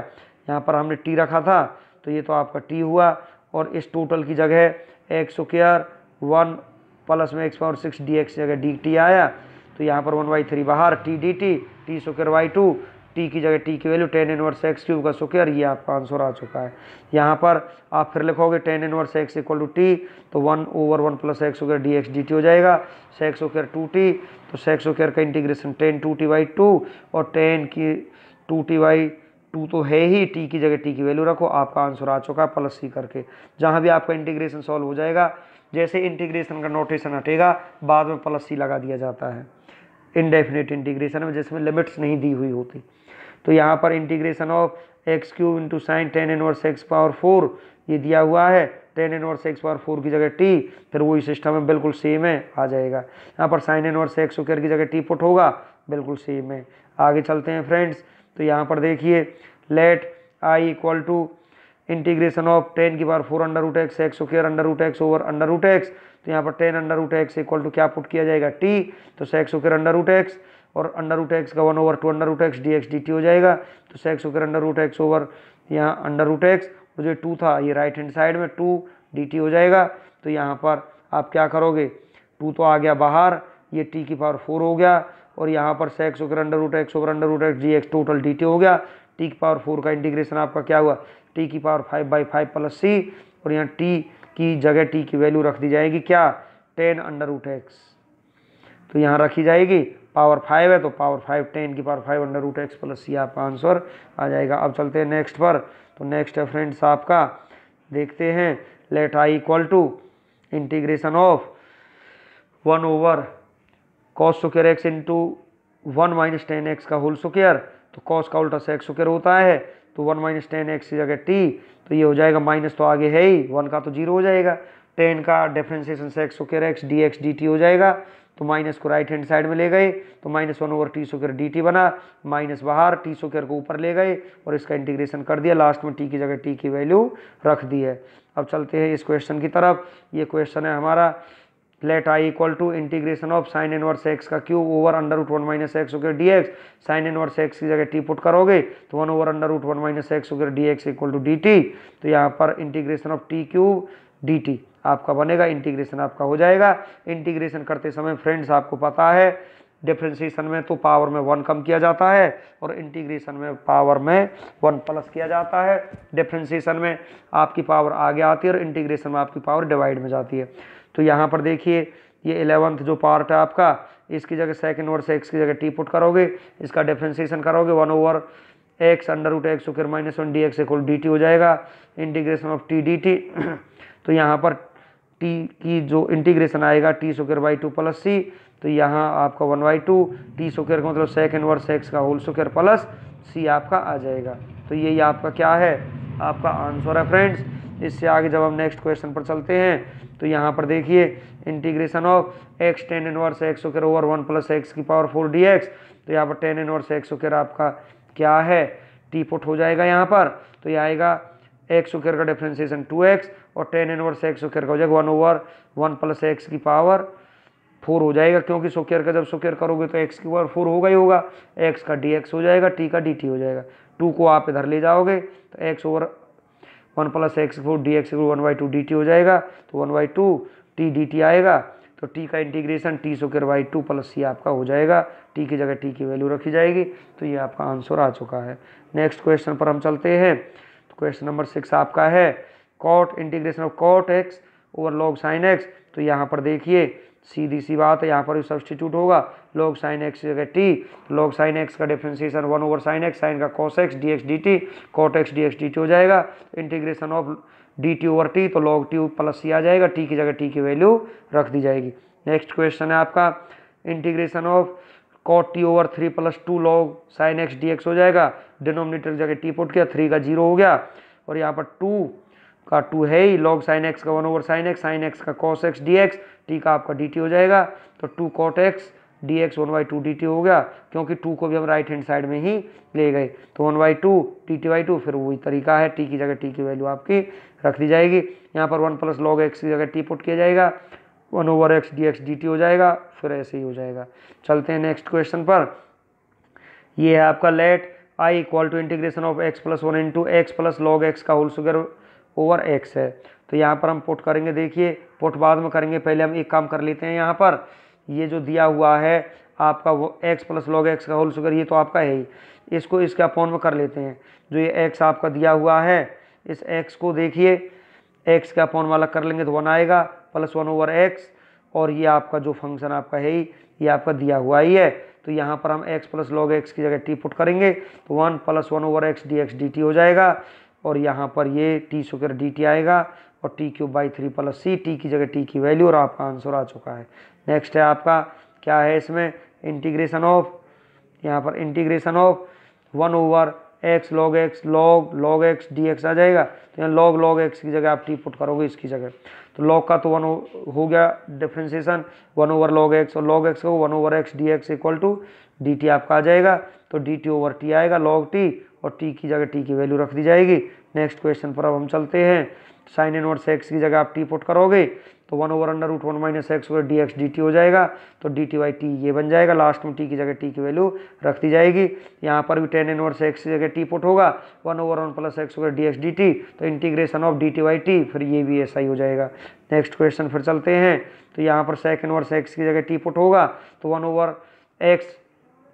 यहाँ पर हमने टी रखा था तो ये तो आपका टी हुआ और इस टोटल की जगह एक्स स्क्र वन प्लस में x power six d x जगह डी टी आया तो यहाँ पर वन बाई थ्री बाहर t d t t square by two t की जगह टी की value tan inverse x cube का सुकेयर ये आपका आंसर आ चुका है यहाँ पर आप फिर लिखोगे ten inverse x equal to t तो one over one plus x होकर डी एक्स डी टी हो जाएगा सेक्स होकर टू टी तो सेक्स होकर का integration tan two t by two और टेन की टू टी वाई टू तो है ही टी की जगह टी की वैल्यू रखो आपका आंसर आ चुका है प्लस सी करके जहाँ भी आपका इंटीग्रेशन सॉल्व हो जाएगा जैसे इंटीग्रेशन का नोटेशन हटेगा बाद में प्लस सी लगा दिया जाता है इनडेफिनेट इंटीग्रेशन में जिसमें लिमिट्स नहीं दी हुई होती तो यहाँ पर integration of x cube into sin tan inverse x power four ये दिया हुआ है tan inverse x power four की जगह टी फिर वही सिस्टम है बिल्कुल सेम है आ जाएगा यहाँ पर साइन इनवर्स एक्स स्क्र की जगह टी पुट होगा बिल्कुल सेम है आगे चलते हैं फ्रेंड्स तो यहाँ पर देखिए let I equal to integration of tan की बार four under root x x square under root x over under root x तो यहाँ पर tan under root x equal to क्या पुट किया जाएगा टी तो sec square under root x और अंडर रूट एक्स का one over two under root x D x d t हो जाएगा तो sec square under root x over यहाँ अंडर रूट एक्स और जो टू था ये राइट हैंड साइड में टू डी टी हो जाएगा तो यहाँ पर आप क्या करोगे टू तो आ गया बाहर ये टी की पावर फोर हो गया और यहाँ पर sec over under root x over under root x D x total d t हो गया टी की पावर फोर का इंटीग्रेशन आपका क्या हुआ टी की power five by five plus सी और यहाँ टी की जगह टी की वैल्यू रख दी जाएगी क्या टेन अंडर रूट एक्स तो यहाँ रखी जाएगी पावर फाइव है तो पावर फाइव टेन की power five under root x plus सी आपका आंसर आ जाएगा अब चलते हैं नेक्स्ट पर तो नेक्स्ट है फ्रेंड्स आपका देखते हैं let I equal to integration of one over cos square x into one minus tan x का होल सुकेयर तो कॉस का उल्टा से एक्स सुकेयर होता है तो वन माइनस टेन एक्स की जगह टी तो ये हो जाएगा माइनस तो आगे है ही वन का तो जीरो हो जाएगा टेन का डिफ्रेंसिएशन से x square x D x d t हो जाएगा तो माइनस को राइट हैंड साइड में ले गए तो minus one over t square d t बना माइनस बाहर टी सोकेर को ऊपर ले गए और इसका इंटीग्रेशन कर दिया लास्ट में टी की जगह टी की वैल्यू रख दी है अब चलते हैं इस क्वेश्चन की तरफ ये क्वेश्चन है हमारा let I equal to integration of sine inverse x का cube over under root one minus x होकर d x sine inverse x की जगह टी पुट करोगे तो one over under root one minus x होकर d x equal to d t तो यहाँ पर integration of t cube d t आपका बनेगा इंटीग्रेशन आपका हो जाएगा इंटीग्रेशन करते समय फ्रेंड्स आपको पता है डिफ्रेंसिएशन में तो पावर में वन कम किया जाता है और इंटीग्रेशन में पावर में वन प्लस किया जाता है डिफ्रेंसिएशन में आपकी पावर आगे आती है और इंटीग्रेशन में आपकी पावर डिवाइड में जाती है तो यहाँ पर देखिए ये इलेवंथ जो पार्ट है आपका इसकी जगह सेकेंड और सेक्स की जगह टी पुट करोगे इसका डिफ्रेंसिएशन करोगे one over x under root x फिर minus one d x equal d t हो जाएगा integration of t d t तो यहाँ पर टी की जो इंटीग्रेशन आएगा टी सुकेर बाई टू प्लस सी तो यहाँ आपका one by two T square का मतलब सेकेंड वर्स एक्स का होल सुकेर प्लस सी आपका आ जाएगा तो यही आपका क्या है आपका आंसर है फ्रेंड्स इससे आगे जब हम नेक्स्ट क्वेश्चन पर चलते हैं तो यहाँ पर देखिए integration of x tan inverse x square over one plus x की पावर फोर डी एक्स तो यहाँ पर टेन इनवर्स एक्स ओकेर आपका क्या है टी पुट हो जाएगा यहाँ पर तो ये आएगा एक्स ओकेर का डिफ्रेंसिएशन टू एक्स और टेन इनवर्स एक्स ओकेर का हो जाएगा one over one plus x की पावर फोर हो जाएगा क्योंकि सोकेयर का जब सोकेयर करोगे तो एक्स की पावर फोर होगा ही होगा एक्स का डी एक्स हो जाएगा टी का डी टी हो जाएगा टू को आप इधर ले जाओगे तो x over one plus x four d x four one by two d t हो जाएगा तो one by two t d t आएगा तो टी का integration t square by two plus सी आपका हो जाएगा टी की जगह टी की वैल्यू रखी जाएगी तो ये आपका आंसर आ चुका है नेक्स्ट क्वेश्चन पर हम चलते हैं तो क्वेश्चन नंबर सिक्स आपका है cot integration of cot x over log sine x तो यहाँ पर देखिए सीधी सी बात है यहाँ पर भी सब्सटीट्यूट होगा लॉग साइन एक्स जगह टी लॉग साइन एक्स का differentiation one over sine x sine का cos x D x d t cot x D x d t हो जाएगा integration of d t over t तो लॉग टी प्लस सी आ जाएगा टी की जगह टी की वैल्यू रख दी जाएगी नेक्स्ट क्वेश्चन है आपका integration of cot t over three plus two log sine x D x हो जाएगा डिनोमिनेटर जगह टी पुट किया थ्री का जीरो हो गया और यहाँ पर टू का टू है ही लॉग साइन एक्स का one over sine x sine x का cos x D x t का आपका डी टी हो जाएगा तो two cot x D x one by two d t हो गया क्योंकि टू को भी हम राइट हैंड साइड में ही ले गए तो one by two d t by two फिर वही तरीका है टी की जगह टी की वैल्यू आपकी रख दी जाएगी यहाँ पर वन प्लस लॉग एक्स की जगह टी पुट किया जाएगा one over x D x d t हो जाएगा फिर ऐसे ही हो जाएगा चलते हैं नेक्स्ट क्वेश्चन पर ये है आपका let I equal to integration of x plus one into x plus log x का होल सुगर ओवर एक्स है तो यहाँ पर हम पुट करेंगे देखिए पुट बाद में करेंगे पहले हम एक काम कर लेते हैं यहाँ पर ये जो दिया हुआ है आपका वो एक्स प्लस लॉग एक्स का होल शुगर ये तो आपका है ही इसको इसके अपॉन में कर लेते हैं जो ये एक्स आपका दिया हुआ है इस एक्स को देखिए एक्स के अपॉन वाला कर लेंगे तो वन आएगा प्लस वन ओवर एक्स और ये आपका जो फंक्शन आपका है ही ये आपका दिया हुआ ही है तो यहाँ पर हम एक्स प्लस लॉग एक्स की जगह टी पुट करेंगे तो one plus one over x D x d t हो जाएगा और यहाँ पर ये टी स्क्र डी टी आएगा और t cube by three plus C t की जगह टी की वैल्यू और आपका आंसर आ चुका है नेक्स्ट है आपका क्या है इसमें इंटीग्रेशन ऑफ यहाँ पर integration of one over x log x log log x D x आ जाएगा तो यहाँ लॉग लॉग एक्स की जगह आप टी पुट करोगे इसकी जगह तो लॉग का तो वन हो गया differentiation one over log x और लॉग एक्स का one over x D x equal to d t आपका आ जाएगा तो डी टी ओवर टी आएगा लॉग टी और टी की जगह टी की वैल्यू रख दी जाएगी नेक्स्ट क्वेश्चन पर अब हम चलते हैं साइन इन वर्स एक्स की जगह आप टी पुट करोगे तो one over under root one minus x D x d t हो जाएगा तो डी टी वाई टी ये बन जाएगा लास्ट में टी की जगह टी की वैल्यू रख दी जाएगी यहाँ पर भी टेन इन वर्स एक्स की जगह टी पुट होगा one over one plus x D x d t तो integration of d t by t फिर ये भी ऐसा ही हो जाएगा नेक्स्ट क्वेश्चन फिर चलते हैं तो यहाँ पर सेकंड वर्स एक्स की जगह टी पुट होगा तो one over x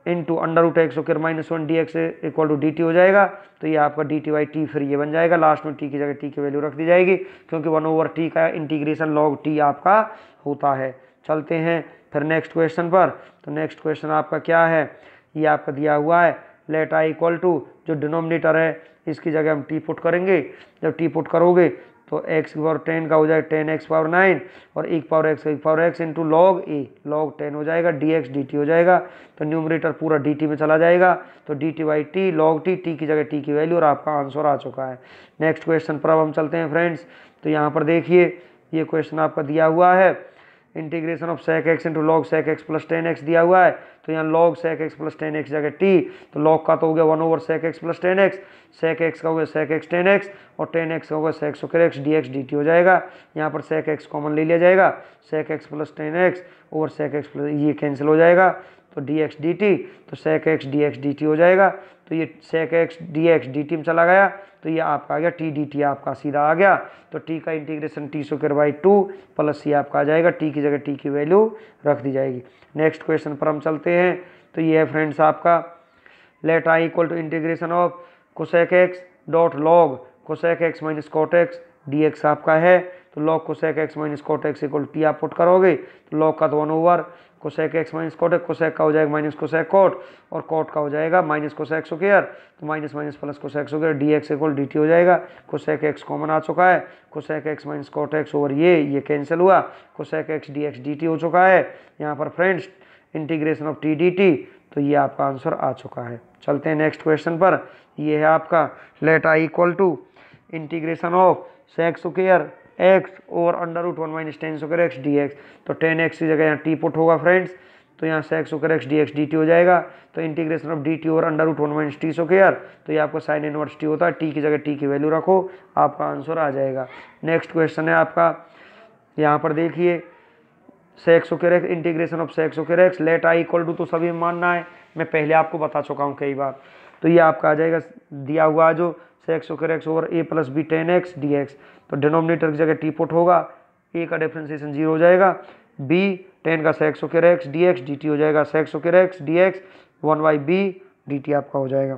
into under root x ओके minus one d x equal to d t हो जाएगा तो ये आपका डी टी वाई टी फिर ये बन जाएगा लास्ट में टी की जगह टी की वैल्यू रख दी जाएगी क्योंकि वन ओवर टी का इंटीग्रेशन लॉग टी आपका होता है चलते हैं फिर नेक्स्ट क्वेश्चन पर तो नेक्स्ट क्वेश्चन आपका क्या है ये आपका दिया हुआ है लेट आई इक्वल टू जो डिनोमिनेटर है इसकी जगह हम टी पुट करेंगे जब टी पुट करोगे तो एक्स की पावर टेन का हो जाएगा टेन एक्स पावर नाइन और एक पावर एक्स एक power x into log a log ten हो जाएगा डी एक्स डी टी हो जाएगा तो न्यूमरेटर पूरा डी टी में चला जाएगा तो d t by t log t t की जगह टी की वैल्यू और आपका आंसर आ चुका है नेक्स्ट क्वेश्चन पर अब हम चलते हैं फ्रेंड्स तो यहाँ पर देखिए ये क्वेश्चन आपका दिया हुआ है integration of sec x into log sec x plus tan x दिया हुआ है तो यहाँ log sec x plus tan x जगह टी तो लॉग का तो हो गया one over sec x plus tan x sec x का हो गया सेक एक्स टेन एक्स और टेन एक्स का होगा sec square x D x d t हो जाएगा यहाँ पर सेक एक्स कॉमन ले लिया जाएगा sec x plus tan x over sec x plus ये कैंसिल हो जाएगा तो डी एक्स डी टी तो sec x D x d t हो जाएगा तो ये sec x D x d t में चला गया तो ये आपका आ गया टी डी टी आपका सीधा आ गया तो टी का integration t square by two plus सी आपका आ जाएगा टी की जगह टी की वैल्यू रख दी जाएगी नेक्स्ट क्वेश्चन पर हम चलते हैं तो ये है फ्रेंड्स आपका let I equal to integration of cosec x dot log cosec x minus cot x D x आपका है तो log cosec x minus cot x equal t आप पुट करोगे तो लॉग का तो one over cosec x minus cot cosec का हो जाएगा माइनस कोसेक कोट और कोट का हो जाएगा माइनस कोसेक सुकेयर तो minus minus plus cosec square d x equal d t हो जाएगा कोसेक एक्स कॉमन आ चुका है cosec x minus cot x over ये ये कैंसिल हुआ cosec x D x d t हो चुका है यहाँ पर friends integration of t d t तो ये आपका आंसर आ चुका है चलते हैं नेक्स्ट क्वेश्चन पर ये है आपका let I equal to integration of sec square x और under root one minus tan होकर एक्स डी एक्स तो टेन एक्स की जगह यहाँ टी पुट होगा फ्रेंड्स तो यहाँ से एक्स होकर x D x d t हो जाएगा तो इंटीग्रेशन ऑफ डी टी और under root one minus t so तो ये आपका साइन इनवर्स टी होता है टी की जगह टी की वैल्यू रखो आपका आंसर आ जाएगा नेक्स्ट क्वेश्चन है आपका यहाँ पर देखिए सेक्स ओके x integration of sec square x let I equal to तो सभी मानना है मैं पहले आपको बता चुका हूँ कई बार तो ये आपका आ जाएगा दिया हुआ जो से एक्स होकर x over a plus b tan x D x तो डिनोमिनेटर की जगह टी पुट होगा ए का डिफ्रेंसिएशन जीरो हो जाएगा बी टेन का sec square x D x d t हो जाएगा sec square x D x one by b d t आपका हो जाएगा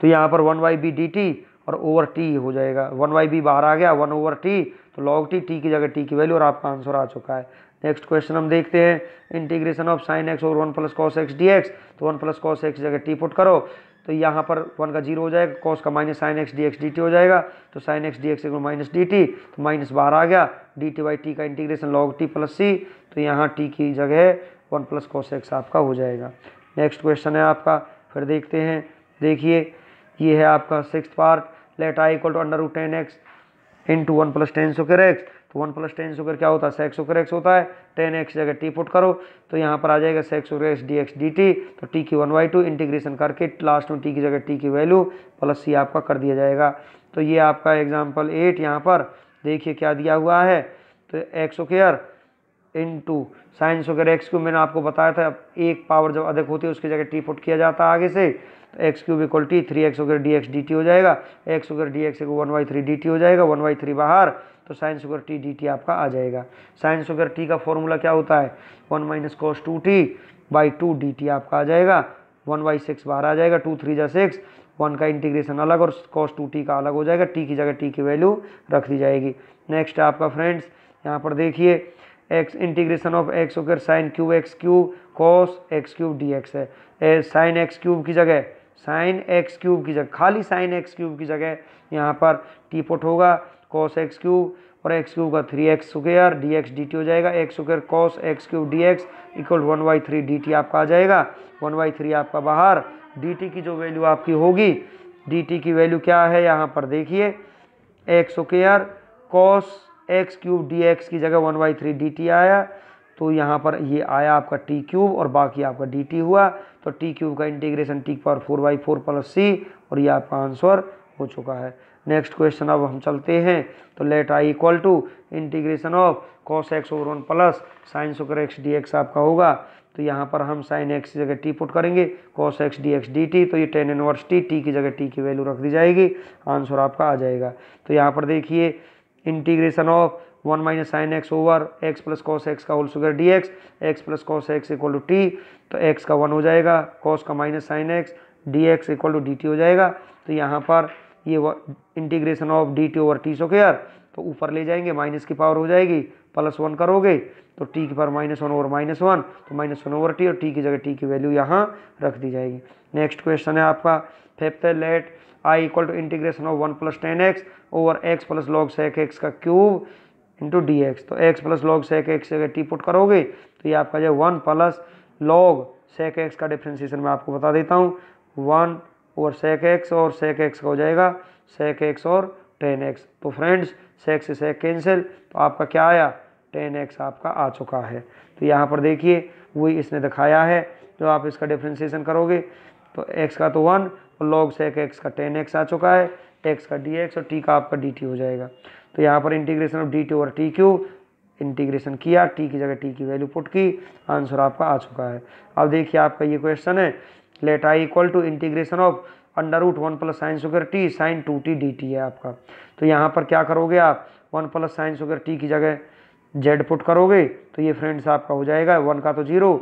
तो यहाँ पर one by b d t और ओवर टी हो जाएगा वन वाई बी बाहर आ गया वन ओवर टी तो लॉग टी टी की जगह टी की वैल्यू और आपका आंसर आ चुका है नेक्स्ट क्वेश्चन हम देखते हैं इंटीग्रेशन ऑफ साइन एक्स और one plus cos x D x तो वन प्लस कॉस एक्स जगह टी पुट करो तो यहाँ पर वन का जीरो हो जाएगा कॉस का minus sign x D x d t हो जाएगा तो sine x D x equal minus d t तो माइनस बाहर आ गया डी टी बाई टी का इंटीग्रेशन लॉग टी प्लस सी तो यहाँ टी की जगह वन प्लस कॉस एक्स आपका हो जाएगा नेक्स्ट क्वेश्चन है आपका फिर देखते हैं देखिए ये है आपका six part let I equal to under tan x into one plus tan सो एक्स तो वन प्लस टेन सुगर क्या होता है सेक्स सुगर एक्स होता है टेन एक्स जगह टी पुट करो तो यहाँ पर आ जाएगा sec square x D x d t तो टी की वन वाई टू इंटीग्रेशन करके लास्ट में टी की जगह टी की वैल्यू प्लस सी आपका कर दिया जाएगा तो ये आपका एग्जाम्पल एट यहाँ पर देखिए क्या दिया हुआ है तो x square into sine square x cube मैंने आपको बताया था अब एक पावर जब अधिक होती है उसकी जगह टी पुट किया जाता है आगे से तो x cube equal t three x वगैरह डी एक्स डी टी हो जाएगा एक्स वगैरह d x one by three d t हो जाएगा वन वाई थ्री बाहर तो sine square t d t आपका आ जाएगा साइन शुगर टी का फॉर्मूला क्या होता है one minus cos two t by two d t आपका आ जाएगा वन बाई सिक्स बाहर आ जाएगा टू थ्री जा सिक्स वन का इंटीग्रेशन अलग और कॉस टू टी का अलग हो जाएगा टी की जगह टी की वैल्यू रख दी जाएगी नेक्स्ट आपका फ्रेंड्स यहाँ पर देखिए एक्स इंटीग्रेशन ऑफ एक्स होकर sine cube x cube cos x cube d x है साइन एक्स क्यूब की जगह साइन एक्स क्यूब की जगह खाली साइन एक्स क्यूब की जगह यहाँ पर टी पोट होगा कॉस एक्स क्यूब और एक्स क्यूब का three x square d x d t हो जाएगा x square cos x cube d x equal one by three d t आपका आ जाएगा वन बाई थ्री आपका बाहर डी टी की जो वैल्यू आपकी होगी डी टी की वैल्यू क्या है यहाँ पर देखिए x square cos x cube d x की जगह one by three d t आया तो यहाँ पर ये आया आपका टी क्यूब और बाकी आपका डी टी हुआ तो टी क्यूब का integration t power four by four plus सी और ये आपका आंसर हो चुका है नेक्स्ट क्वेश्चन अब हम चलते हैं तो let I equal to integration of cos x over one plus sine square x D x आपका होगा तो यहाँ पर हम साइन एक्स की जगह टी पुट करेंगे cos x D x d t तो ये टेन इनवर्स टी टी की जगह टी की वैल्यू रख दी जाएगी आंसर आपका आ जाएगा तो यहाँ पर देखिए integration of one minus sign x over x plus cos x का whole square d x x plus cos x equal to t तो एक्स का वन हो जाएगा कॉस का minus sign x D x equal to d t हो जाएगा तो यहाँ पर ये integration of d t over t square तो ऊपर ले जाएंगे माइनस की पावर हो जाएगी प्लस वन करोगे तो टी की power minus one over minus one तो माइनस वन ओवर टी और टी की जगह टी की वैल्यू यहाँ रख दी जाएगी नेक्स्ट क्वेश्चन है आपका फिफ्थ है let I equal to integration of one plus tan x over x plus log sec x का क्यूब इंटू डी एक्स तो x plus log sec x अगर टी पुट करोगे तो ये आपका जो one plus log sec x का डिफ्रेंसिएशन मैं आपको बता देता हूँ वन और सेक एक्स और सेक एक्स का हो जाएगा सेक एक्स और टेन एक्स तो फ्रेंड्स सेक से सेक कैंसिल तो आपका क्या आया टेन एक्स आपका आ चुका है तो यहाँ पर देखिए वही इसने दिखाया है जो आप इसका डिफ्रेंसीसन करोगे तो एक्स का तो वन और लॉग सेक एक्स का टेन एक्स आ चुका है एक्स का डी एक्स और टी का आपका डी टी हो जाएगा तो यहाँ पर इंटीग्रेशन ऑफ डी टी और टी क्यू इंटीग्रेशन किया टी की जगह टी की वैल्यू पुट की आंसर आपका आ चुका है अब देखिए आपका ये क्वेश्चन है let I equal to integration of under root one plus sine square t sine two t d t है आपका तो यहाँ पर क्या करोगे आप one plus sine square t की जगह जेड पुट करोगे तो ये फ्रेंड्स आपका हो जाएगा वन का तो जीरो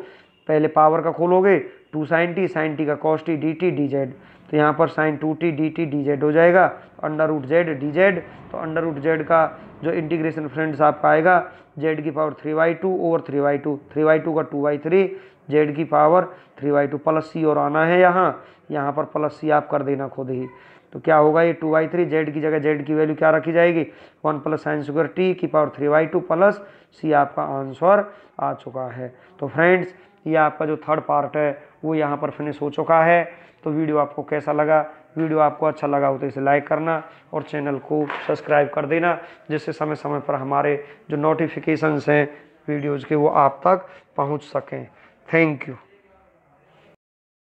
पहले पावर का खोलोगे two sine t sine t का cos t d t d z तो यहाँ पर sine two t d t d z हो जाएगा under root z d z तो अंडर रूट जेड का जो इंटीग्रेशन फ्रेंड्स आपका आएगा जेड की power three by two over three by two three by two का टू बाई थ्री जेड की power three by two plus सी और आना है यहाँ यहाँ पर प्लस सी आप कर देना खुद ही तो क्या होगा ये टू बाई थ्री जेड की जगह जेड की वैल्यू क्या रखी जाएगी one plus sine square t की power three by two plus सी आपका आंसर आ चुका है तो फ्रेंड्स ये आपका जो थर्ड पार्ट है वो यहाँ पर फिनिश हो चुका है तो वीडियो आपको कैसा लगा वीडियो आपको अच्छा लगा हो तो इसे लाइक करना और चैनल को सब्सक्राइब कर देना जिससे समय समय पर हमारे जो नोटिफिकेशंस हैं वीडियोज़ के वो आप तक पहुँच सकें Thank you.